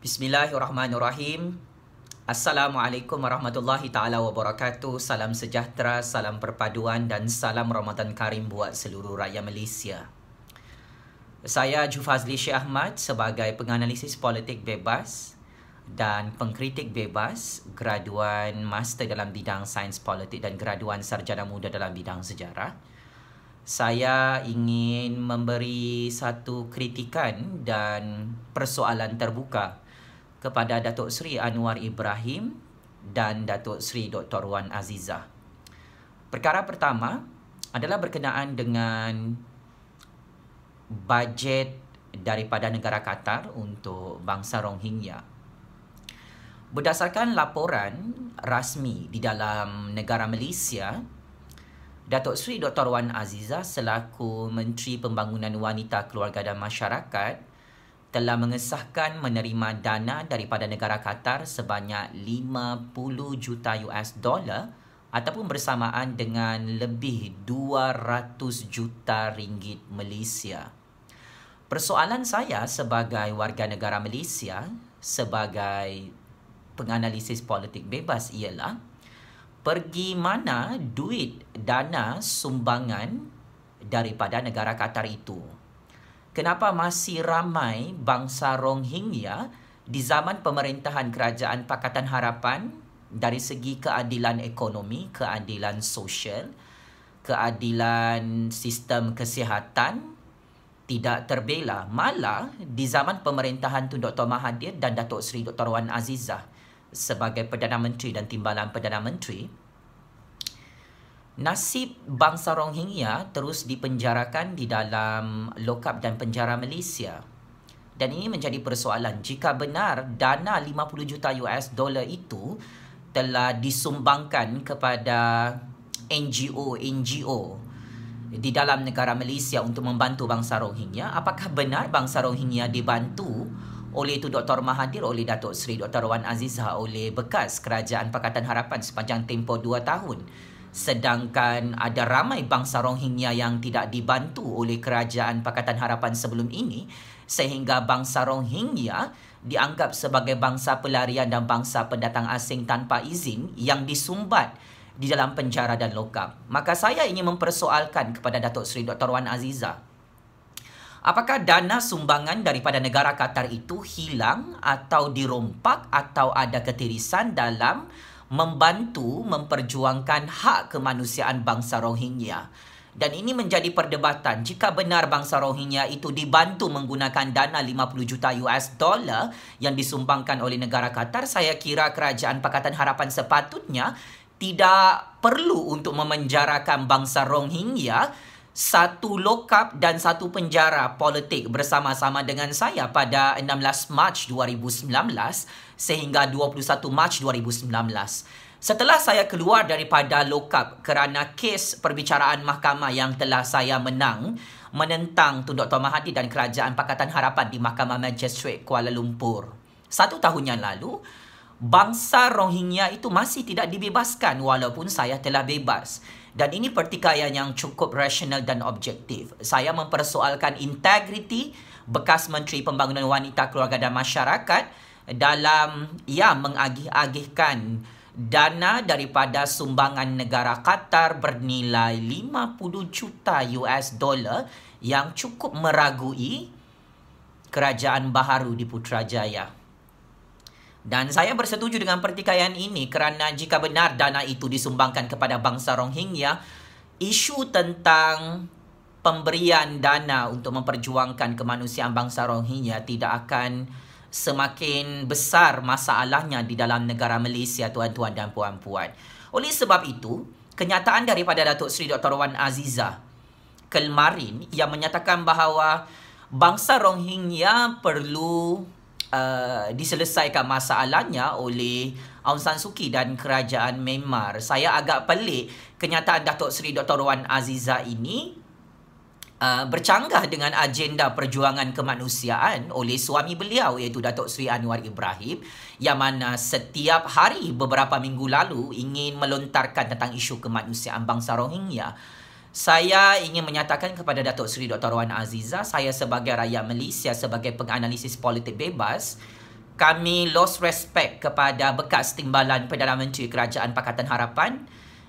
Bismillahirrahmanirrahim. Assalamualaikum warahmatullahi taala wabarakatuh. Salam sejahtera, salam perpaduan dan salam Ramadan Karim buat seluruh rakyat Malaysia. Saya Jufazli Syekh Ahmad sebagai penganalisis politik bebas dan pengkritik bebas, graduan master dalam bidang sains politik dan graduan sarjana muda dalam bidang sejarah. Saya ingin memberi satu kritikan dan persoalan terbuka kepada Datuk Seri Anwar Ibrahim dan Datuk Seri Dr. Wan Aziza. Perkara pertama adalah berkenaan dengan bajet daripada negara Qatar untuk bangsa Rohingya. Berdasarkan laporan rasmi di dalam negara Malaysia, Datuk Seri Dr. Wan Aziza selaku Menteri Pembangunan Wanita, Keluarga dan Masyarakat telah mengesahkan menerima dana daripada negara Qatar sebanyak 50 juta US dollar ataupun bersamaan dengan lebih 200 juta ringgit Malaysia. Persoalan saya sebagai warga negara Malaysia sebagai penganalisis politik bebas ialah pergi mana duit dana sumbangan daripada negara Qatar itu? kenapa masih ramai bangsa Rohingya di zaman pemerintahan kerajaan Pakatan Harapan dari segi keadilan ekonomi, keadilan sosial, keadilan sistem kesihatan tidak terbela. Malah di zaman pemerintahan Tun Dr. Mahathir dan Datuk Seri Dr. Wan Azizah sebagai Perdana Menteri dan Timbalan Perdana Menteri, Nasib bangsa Rohingya terus dipenjarakan di dalam lokap dan penjara Malaysia. Dan ini menjadi persoalan jika benar dana 50 juta US dollar itu telah disumbangkan kepada NGO-NGO di dalam negara Malaysia untuk membantu bangsa Rohingya. Apakah benar bangsa Rohingya dibantu oleh itu Dr. Mahathir, oleh Datuk Seri Dr. Wan Azizah, oleh bekas Kerajaan Pakatan Harapan sepanjang tempoh 2 tahun? sedangkan ada ramai bangsa Rohingya yang tidak dibantu oleh kerajaan Pakatan Harapan sebelum ini sehingga bangsa Rohingya dianggap sebagai bangsa pelarian dan bangsa pendatang asing tanpa izin yang disumbat di dalam penjara dan lokap. Maka saya ingin mempersoalkan kepada Datuk Seri Dr. Wan Aziza. Apakah dana sumbangan daripada negara Qatar itu hilang atau dirompak atau ada ketirisan dalam membantu memperjuangkan hak kemanusiaan bangsa Rohingya. Dan ini menjadi perdebatan jika benar bangsa Rohingya itu dibantu menggunakan dana 50 juta US dollar yang disumbangkan oleh negara Qatar, saya kira kerajaan Pakatan Harapan sepatutnya tidak perlu untuk memenjarakan bangsa Rohingya satu lokap dan satu penjara politik bersama-sama dengan saya pada 16 Mac 2019 sehingga 21 Mac 2019. Setelah saya keluar daripada lokap kerana kes perbicaraan mahkamah yang telah saya menang menentang Tun Dr. Mahathir dan Kerajaan Pakatan Harapan di Mahkamah Magistrate Kuala Lumpur. Satu tahun yang lalu, bangsa Rohingya itu masih tidak dibebaskan walaupun saya telah bebas. Dan ini pertikaian yang cukup rasional dan objektif. Saya mempersoalkan integriti bekas Menteri Pembangunan Wanita, Keluarga dan Masyarakat dalam ia ya, mengagih-agihkan dana daripada sumbangan negara Qatar bernilai 50 juta US dollar yang cukup meragui kerajaan baharu di Putrajaya. Dan saya bersetuju dengan pertikaian ini kerana jika benar dana itu disumbangkan kepada bangsa Rohingya, isu tentang pemberian dana untuk memperjuangkan kemanusiaan bangsa Rohingya tidak akan semakin besar masalahnya di dalam negara Malaysia tuan-tuan dan puan-puan. Oleh sebab itu, kenyataan daripada Datuk Seri Dr. Wan Aziza kelmarin yang menyatakan bahawa bangsa Rohingya perlu uh, diselesaikan masalahnya oleh Aung San Suu Kyi dan kerajaan Myanmar. Saya agak pelik kenyataan Datuk Seri Dr. Wan Aziza ini uh, bercanggah dengan agenda perjuangan kemanusiaan oleh suami beliau iaitu Datuk Sri Anwar Ibrahim yang mana setiap hari beberapa minggu lalu ingin melontarkan tentang isu kemanusiaan bangsa Rohingya. Saya ingin menyatakan kepada Datuk Sri Dr. Wan Aziza, saya sebagai rakyat Malaysia sebagai penganalisis politik bebas, kami lost respect kepada bekas timbalan Perdana Menteri Kerajaan Pakatan Harapan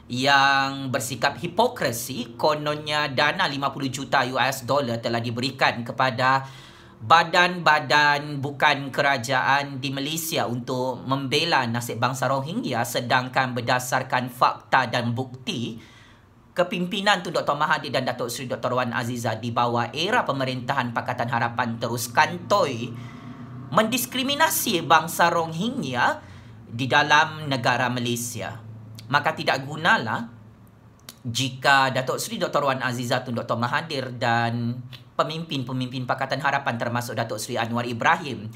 yang bersikap hipokrasi kononnya dana 50 juta US dollar telah diberikan kepada badan-badan bukan kerajaan di Malaysia untuk membela nasib bangsa Rohingya sedangkan berdasarkan fakta dan bukti kepimpinan tu Dr. Mahathir dan Datuk Seri Dr. Wan Aziza di bawah era pemerintahan Pakatan Harapan terus kantoi mendiskriminasi bangsa Rohingya di dalam negara Malaysia maka tidak gunalah jika Datuk Seri Dr. Wan Tun Dr. Mahathir dan pemimpin-pemimpin Pakatan Harapan termasuk Datuk Seri Anwar Ibrahim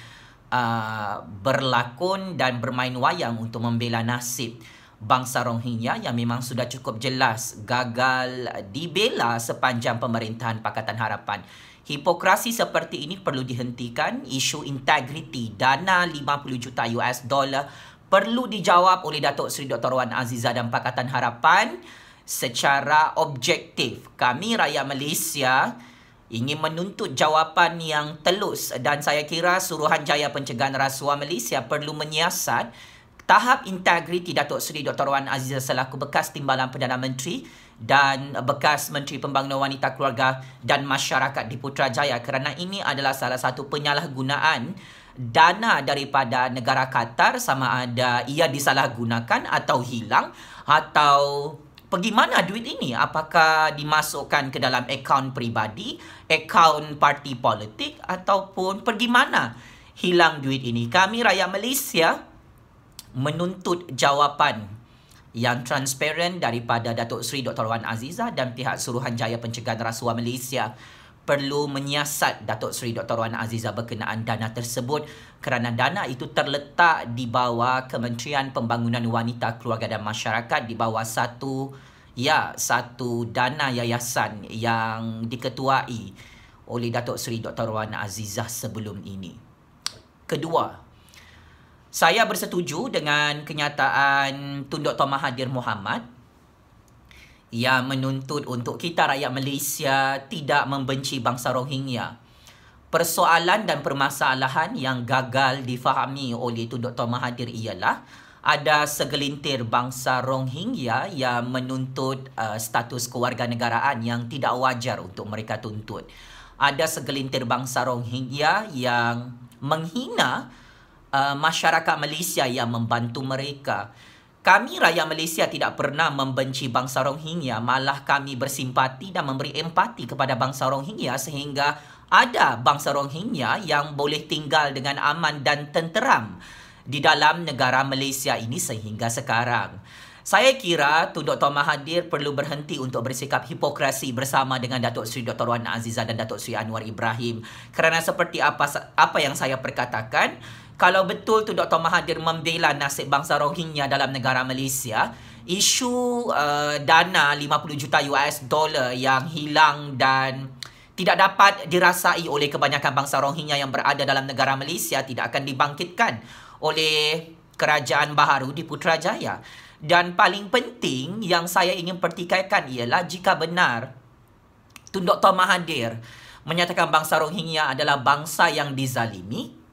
uh, berlakon dan bermain wayang untuk membela nasib bangsa Rohingya yang memang sudah cukup jelas gagal dibela sepanjang pemerintahan Pakatan Harapan. Hipokrasi seperti ini perlu dihentikan. Isu integriti dana 50 juta US dollar perlu dijawab oleh Datuk Seri Dr. Wan Azizah dan Pakatan Harapan secara objektif. Kami rakyat Malaysia ingin menuntut jawapan yang telus dan saya kira Suruhanjaya Pencegahan Rasuah Malaysia perlu menyiasat tahap integriti Datuk Seri Dr. Wan Azizah selaku bekas Timbalan Perdana Menteri dan bekas Menteri Pembangunan Wanita Keluarga dan Masyarakat di Putrajaya kerana ini adalah salah satu penyalahgunaan dana daripada negara Qatar sama ada ia disalahgunakan atau hilang atau pergi mana duit ini? Apakah dimasukkan ke dalam akaun peribadi, akaun parti politik ataupun pergi mana hilang duit ini? Kami rakyat Malaysia menuntut jawapan yang transparan daripada Datuk Seri Dr. Wan Aziza dan pihak Suruhanjaya Pencegahan Rasuah Malaysia perlu menyiasat Datuk Seri Dr. Wan Azizah berkenaan dana tersebut kerana dana itu terletak di bawah Kementerian Pembangunan Wanita, Keluarga dan Masyarakat di bawah satu ya satu dana yayasan yang diketuai oleh Datuk Seri Dr. Wan Azizah sebelum ini. Kedua, saya bersetuju dengan kenyataan Tun Dr. Mahathir Mohamad yang menuntut untuk kita rakyat Malaysia tidak membenci bangsa Rohingya. Persoalan dan permasalahan yang gagal difahami oleh Tun Dr. Mahathir ialah ada segelintir bangsa Rohingya yang menuntut uh, status kewarganegaraan yang tidak wajar untuk mereka tuntut. Ada segelintir bangsa Rohingya yang menghina uh, masyarakat Malaysia yang membantu mereka. Kami rakyat Malaysia tidak pernah membenci bangsa Rohingya, malah kami bersimpati dan memberi empati kepada bangsa Rohingya sehingga ada bangsa Rohingya yang boleh tinggal dengan aman dan tenteram di dalam negara Malaysia ini sehingga sekarang. Saya kira tu Dr. Mahathir perlu berhenti untuk bersikap hipokrasi bersama dengan Datuk Seri Dr. Wan Aziza dan Datuk Seri Anwar Ibrahim kerana seperti apa apa yang saya perkatakan, kalau betul tu Dr. Mahathir membela nasib bangsa Rohingya dalam negara Malaysia, isu uh, dana 50 juta US dollar yang hilang dan tidak dapat dirasai oleh kebanyakan bangsa Rohingya yang berada dalam negara Malaysia tidak akan dibangkitkan oleh kerajaan baharu di Putrajaya. Dan paling penting yang saya ingin pertikaikan ialah jika benar Tun Dr. Mahathir menyatakan bangsa Rohingya adalah bangsa yang dizalimi,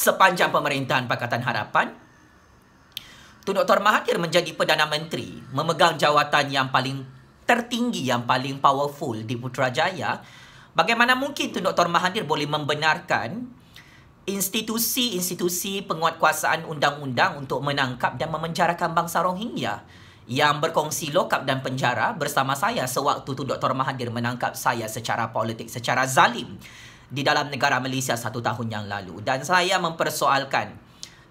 sepanjang pemerintahan Pakatan Harapan, Tun Dr. Mahathir menjadi Perdana Menteri, memegang jawatan yang paling tertinggi, yang paling powerful di Putrajaya. Bagaimana mungkin Tun Dr. Mahathir boleh membenarkan institusi-institusi penguatkuasaan undang-undang untuk menangkap dan memenjarakan bangsa Rohingya yang berkongsi lokap dan penjara bersama saya sewaktu Tun Dr. Mahathir menangkap saya secara politik, secara zalim di dalam negara Malaysia satu tahun yang lalu. Dan saya mempersoalkan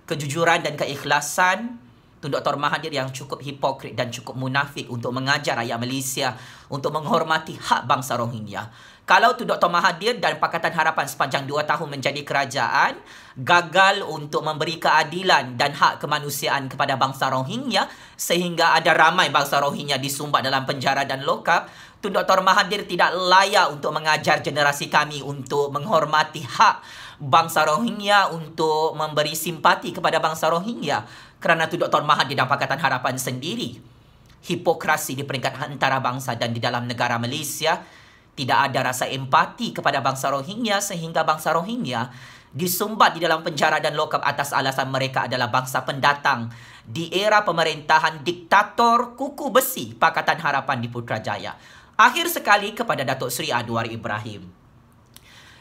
kejujuran dan keikhlasan Tun Dr. Mahathir yang cukup hipokrit dan cukup munafik untuk mengajar rakyat Malaysia untuk menghormati hak bangsa Rohingya. Kalau Tun Dr. Mahathir dan Pakatan Harapan sepanjang dua tahun menjadi kerajaan gagal untuk memberi keadilan dan hak kemanusiaan kepada bangsa Rohingya sehingga ada ramai bangsa Rohingya disumbat dalam penjara dan lokap, Tun Dr. Mahathir tidak layak untuk mengajar generasi kami untuk menghormati hak bangsa Rohingya untuk memberi simpati kepada bangsa Rohingya kerana Tun Dr. Mahathir dan Pakatan Harapan sendiri hipokrasi di peringkat antara bangsa dan di dalam negara Malaysia tidak ada rasa empati kepada bangsa Rohingya sehingga bangsa Rohingya disumbat di dalam penjara dan lokap atas alasan mereka adalah bangsa pendatang di era pemerintahan diktator kuku besi Pakatan Harapan di Putrajaya. Akhir sekali kepada Datuk Seri Anwar Ibrahim.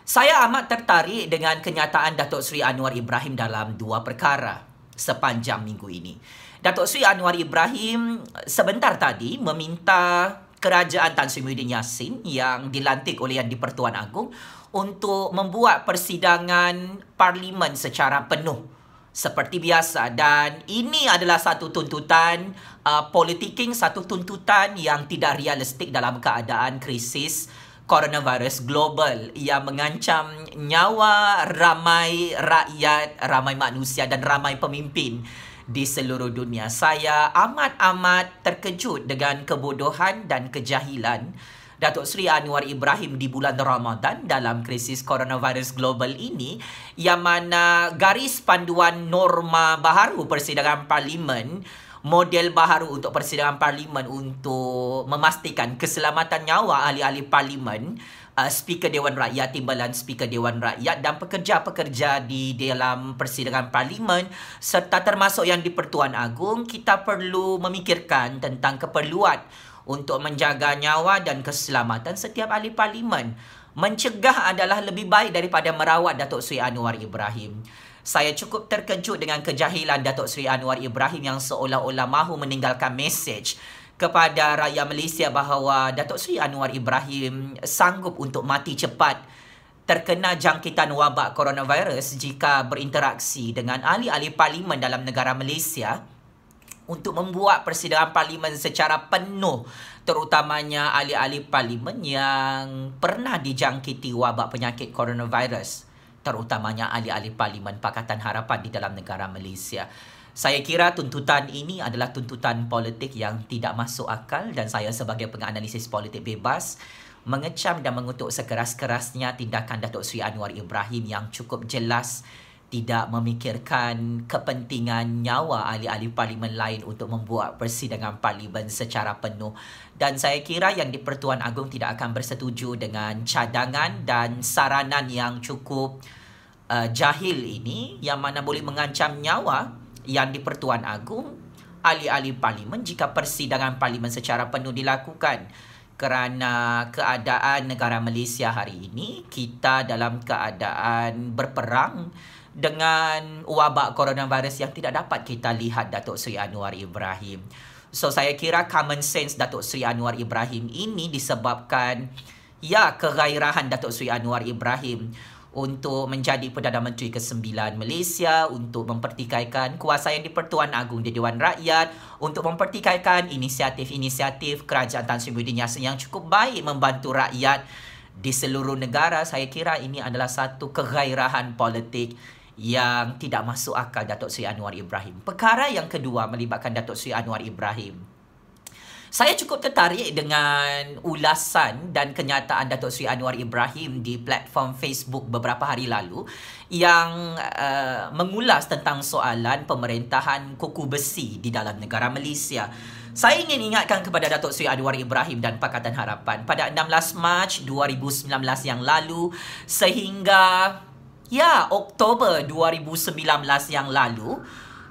Saya amat tertarik dengan kenyataan Datuk Seri Anwar Ibrahim dalam dua perkara sepanjang minggu ini. Datuk Seri Anwar Ibrahim sebentar tadi meminta kerajaan Tan Sri Muhyiddin Yassin yang dilantik oleh Yang di-Pertuan Agong untuk membuat persidangan parlimen secara penuh seperti biasa dan ini adalah satu tuntutan uh, politiking satu tuntutan yang tidak realistik dalam keadaan krisis coronavirus global yang mengancam nyawa ramai rakyat, ramai manusia dan ramai pemimpin di seluruh dunia. Saya amat-amat terkejut dengan kebodohan dan kejahilan Datuk Seri Anwar Ibrahim di bulan Ramadan dalam krisis coronavirus global ini yang mana garis panduan norma baharu persidangan parlimen model baharu untuk persidangan parlimen untuk memastikan keselamatan nyawa ahli-ahli parlimen uh, speaker dewan rakyat timbalan speaker dewan rakyat dan pekerja-pekerja di dalam persidangan parlimen serta termasuk yang di Pertuan Agung kita perlu memikirkan tentang keperluan untuk menjaga nyawa dan keselamatan setiap ahli parlimen. Mencegah adalah lebih baik daripada merawat Datuk Sri Anwar Ibrahim. Saya cukup terkejut dengan kejahilan Datuk Sri Anwar Ibrahim yang seolah-olah mahu meninggalkan mesej kepada rakyat Malaysia bahawa Datuk Sri Anwar Ibrahim sanggup untuk mati cepat terkena jangkitan wabak coronavirus jika berinteraksi dengan ahli-ahli parlimen dalam negara Malaysia untuk membuat persidangan parlimen secara penuh terutamanya ahli-ahli parlimen yang pernah dijangkiti wabak penyakit coronavirus terutamanya ahli-ahli parlimen Pakatan Harapan di dalam negara Malaysia. Saya kira tuntutan ini adalah tuntutan politik yang tidak masuk akal dan saya sebagai penganalisis politik bebas mengecam dan mengutuk sekeras-kerasnya tindakan Datuk Sri Anwar Ibrahim yang cukup jelas tidak memikirkan kepentingan nyawa ahli-ahli parlimen lain untuk membuat persidangan parlimen secara penuh dan saya kira yang di Pertuan Agong tidak akan bersetuju dengan cadangan dan saranan yang cukup uh, jahil ini yang mana boleh mengancam nyawa yang di Pertuan Agong ahli-ahli parlimen jika persidangan parlimen secara penuh dilakukan kerana keadaan negara Malaysia hari ini kita dalam keadaan berperang dengan wabak coronavirus yang tidak dapat kita lihat Datuk Seri Anwar Ibrahim. So saya kira common sense Datuk Seri Anwar Ibrahim ini disebabkan ya kegairahan Datuk Seri Anwar Ibrahim untuk menjadi Perdana Menteri ke-9 Malaysia untuk mempertikaikan kuasa yang di-Pertuan Agung di Dewan Rakyat untuk mempertikaikan inisiatif-inisiatif Kerajaan Tan Sri Muhyiddin Yassin yang cukup baik membantu rakyat di seluruh negara saya kira ini adalah satu kegairahan politik yang tidak masuk akal Datuk Seri Anwar Ibrahim. Perkara yang kedua melibatkan Datuk Seri Anwar Ibrahim. Saya cukup tertarik dengan ulasan dan kenyataan Datuk Seri Anwar Ibrahim di platform Facebook beberapa hari lalu yang uh, mengulas tentang soalan pemerintahan kuku besi di dalam negara Malaysia. Saya ingin ingatkan kepada Datuk Seri Anwar Ibrahim dan Pakatan Harapan pada 16 Mac 2019 yang lalu sehingga Ya, Oktober 2019 yang lalu,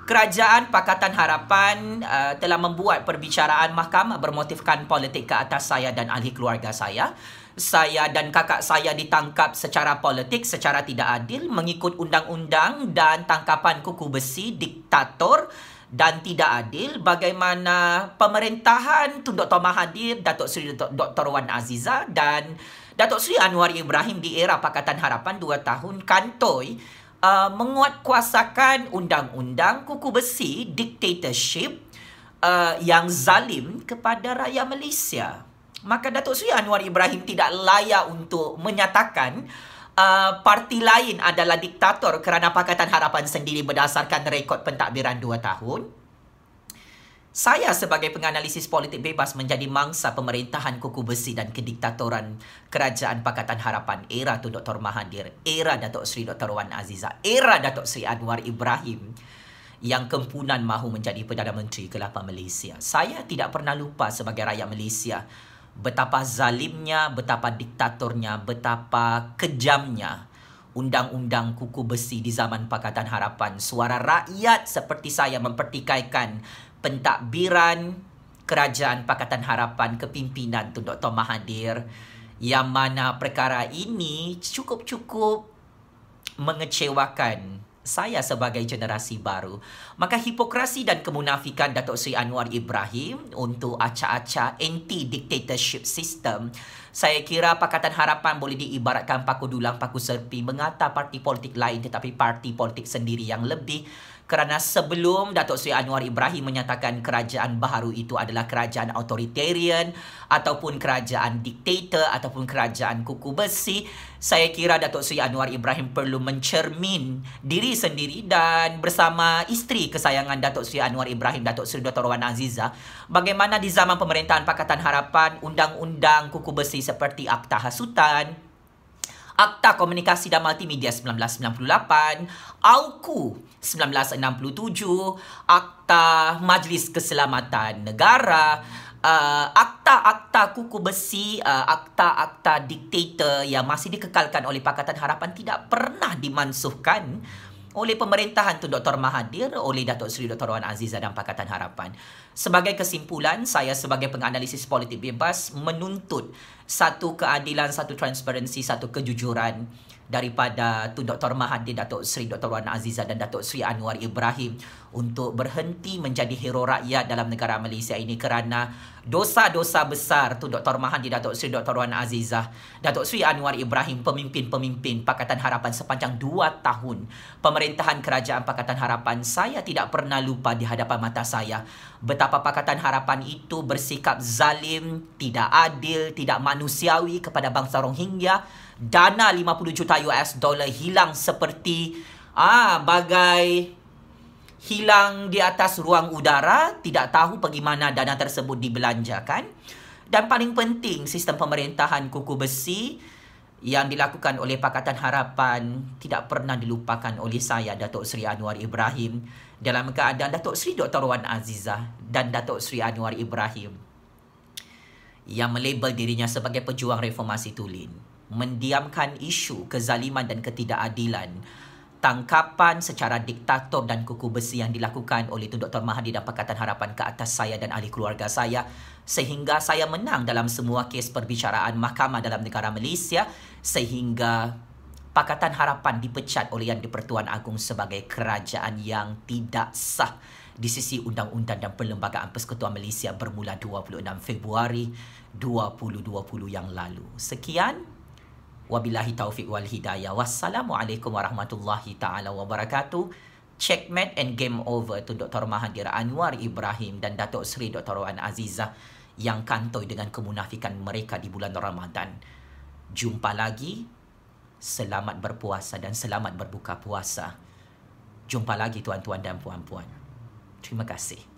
Kerajaan Pakatan Harapan uh, telah membuat perbicaraan mahkamah bermotifkan politik ke atas saya dan ahli keluarga saya. Saya dan kakak saya ditangkap secara politik secara tidak adil mengikut undang-undang dan tangkapan kuku besi diktator dan tidak adil bagaimana pemerintahan Tun Dr. Mahathir, Datuk Seri Dr. Wan Aziza dan Datuk Seri Anwar Ibrahim di era Pakatan Harapan 2 tahun kantoi uh, menguatkuasakan undang-undang kuku besi dictatorship uh, yang zalim kepada rakyat Malaysia. Maka Datuk Seri Anwar Ibrahim tidak layak untuk menyatakan Uh, parti lain adalah diktator kerana Pakatan Harapan sendiri berdasarkan rekod pentadbiran 2 tahun saya sebagai penganalisis politik bebas menjadi mangsa pemerintahan kuku besi dan kediktatoran kerajaan Pakatan Harapan era tu Dr. Mahathir, era Datuk Seri Dr. Wan Aziza, era Datuk Seri Anwar Ibrahim yang kempunan mahu menjadi Perdana Menteri Kelapa Malaysia. Saya tidak pernah lupa sebagai rakyat Malaysia betapa zalimnya, betapa diktatornya, betapa kejamnya undang-undang kuku besi di zaman Pakatan Harapan. Suara rakyat seperti saya mempertikaikan pentadbiran Kerajaan Pakatan Harapan kepimpinan Tun Dr. Mahathir yang mana perkara ini cukup-cukup mengecewakan saya sebagai generasi baru. Maka hipokrasi dan kemunafikan Datuk Seri Anwar Ibrahim untuk acah-acah anti-dictatorship system saya kira Pakatan Harapan boleh diibaratkan paku dulang, paku serpi mengata parti politik lain tetapi parti politik sendiri yang lebih kerana sebelum Datuk Seri Anwar Ibrahim menyatakan kerajaan baharu itu adalah kerajaan authoritarian ataupun kerajaan diktator ataupun kerajaan kuku besi, saya kira Datuk Seri Anwar Ibrahim perlu mencermin diri sendiri dan bersama isteri kesayangan Datuk Seri Anwar Ibrahim, Datuk Seri Dr. Wan Aziza, bagaimana di zaman pemerintahan Pakatan Harapan, undang-undang kuku besi organisasi seperti Akta Hasutan, Akta Komunikasi dan Multimedia 1998, AUKU 1967, Akta Majlis Keselamatan Negara, Uh, akta-akta kuku besi, uh, akta-akta diktator yang masih dikekalkan oleh Pakatan Harapan tidak pernah dimansuhkan oleh pemerintahan tu Dr. Mahathir oleh Datuk Seri Dr. Wan Azizah dan Pakatan Harapan. Sebagai kesimpulan, saya sebagai penganalisis politik bebas menuntut satu keadilan, satu transparansi, satu kejujuran daripada Tun Dr. Mahathir Datuk Seri Dr. Wan Aziza dan Datuk Seri Anwar Ibrahim untuk berhenti menjadi hero rakyat dalam negara Malaysia ini kerana dosa-dosa besar Tun Dr. Mahathir Datuk Seri Dr. Wan Aziza Datuk Seri Anwar Ibrahim pemimpin-pemimpin Pakatan Harapan sepanjang dua tahun pemerintahan Kerajaan Pakatan Harapan saya tidak pernah lupa di hadapan mata saya betapa Pakatan Harapan itu bersikap zalim, tidak adil, tidak manusiawi kepada bangsa Rohingya dana 50 juta US dollar hilang seperti ah bagai hilang di atas ruang udara tidak tahu bagaimana dana tersebut dibelanjakan dan paling penting sistem pemerintahan kuku besi yang dilakukan oleh Pakatan Harapan tidak pernah dilupakan oleh saya Datuk Seri Anwar Ibrahim dalam keadaan Datuk Seri Dr. Wan Azizah dan Datuk Seri Anwar Ibrahim yang melabel dirinya sebagai pejuang reformasi tulen mendiamkan isu kezaliman dan ketidakadilan tangkapan secara diktator dan kuku besi yang dilakukan oleh Tun Dr. Mahathir dan Pakatan Harapan ke atas saya dan ahli keluarga saya sehingga saya menang dalam semua kes perbicaraan mahkamah dalam negara Malaysia sehingga Pakatan Harapan dipecat oleh Yang Dipertuan Agung sebagai kerajaan yang tidak sah di sisi Undang-Undang dan Perlembagaan Persekutuan Malaysia bermula 26 Februari 2020 yang lalu. Sekian. Wabillahi taufiq wal hidayah. Wassalamualaikum warahmatullahi taala wabarakatuh. Checkmate and game over tu Dr. Mahathir Anwar Ibrahim dan Datuk Seri Dr. Wan Azizah yang kantoi dengan kemunafikan mereka di bulan Ramadan. Jumpa lagi. Selamat berpuasa dan selamat berbuka puasa. Jumpa lagi tuan-tuan dan puan-puan. Terima kasih.